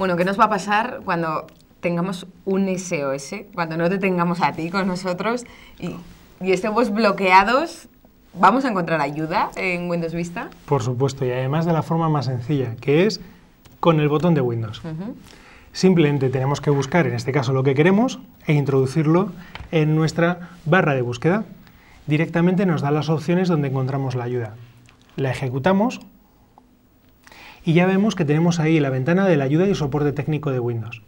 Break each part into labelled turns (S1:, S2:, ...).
S1: Bueno, ¿qué nos va a pasar cuando tengamos un SOS, cuando no te tengamos a ti con nosotros y, y estemos bloqueados? ¿Vamos a encontrar ayuda en Windows Vista?
S2: Por supuesto, y además de la forma más sencilla, que es con el botón de Windows. Simplemente tenemos que buscar, en este caso, lo que queremos e introducirlo en nuestra barra de búsqueda. Directamente nos da las opciones donde encontramos la ayuda. La ejecutamos y ya vemos que tenemos ahí la ventana de la ayuda y soporte técnico de Windows.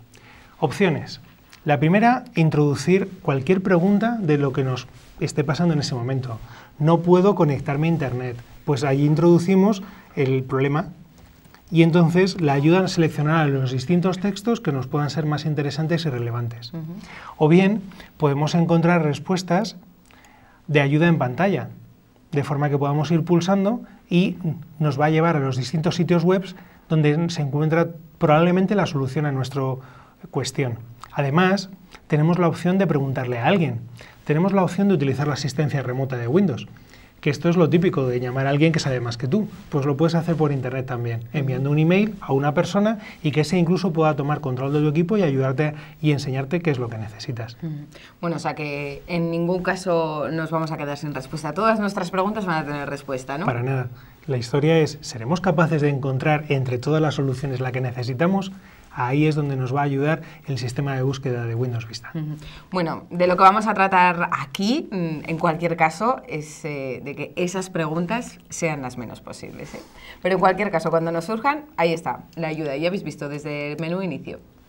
S2: Opciones. La primera, introducir cualquier pregunta de lo que nos esté pasando en ese momento. No puedo conectarme a Internet. Pues allí introducimos el problema y entonces la ayuda a seleccionar los distintos textos que nos puedan ser más interesantes y relevantes. O bien podemos encontrar respuestas de ayuda en pantalla de forma que podamos ir pulsando y nos va a llevar a los distintos sitios web donde se encuentra probablemente la solución a nuestra cuestión. Además, tenemos la opción de preguntarle a alguien. Tenemos la opción de utilizar la asistencia remota de Windows que esto es lo típico de llamar a alguien que sabe más que tú. Pues lo puedes hacer por internet también, enviando un email a una persona y que ese incluso pueda tomar control de tu equipo y ayudarte y enseñarte qué es lo que necesitas. Mm.
S1: Bueno, o sea que en ningún caso nos vamos a quedar sin respuesta. Todas nuestras preguntas van a tener respuesta, ¿no? Para nada.
S2: La historia es, ¿seremos capaces de encontrar entre todas las soluciones la que necesitamos? Ahí es donde nos va a ayudar el sistema de búsqueda de Windows Vista.
S1: Bueno, de lo que vamos a tratar aquí, mm, en cualquier caso, es eh, de que esas preguntas sean las menos posibles. ¿eh? Pero en cualquier caso, cuando nos surjan, ahí está, la ayuda. Ya habéis visto desde el menú inicio.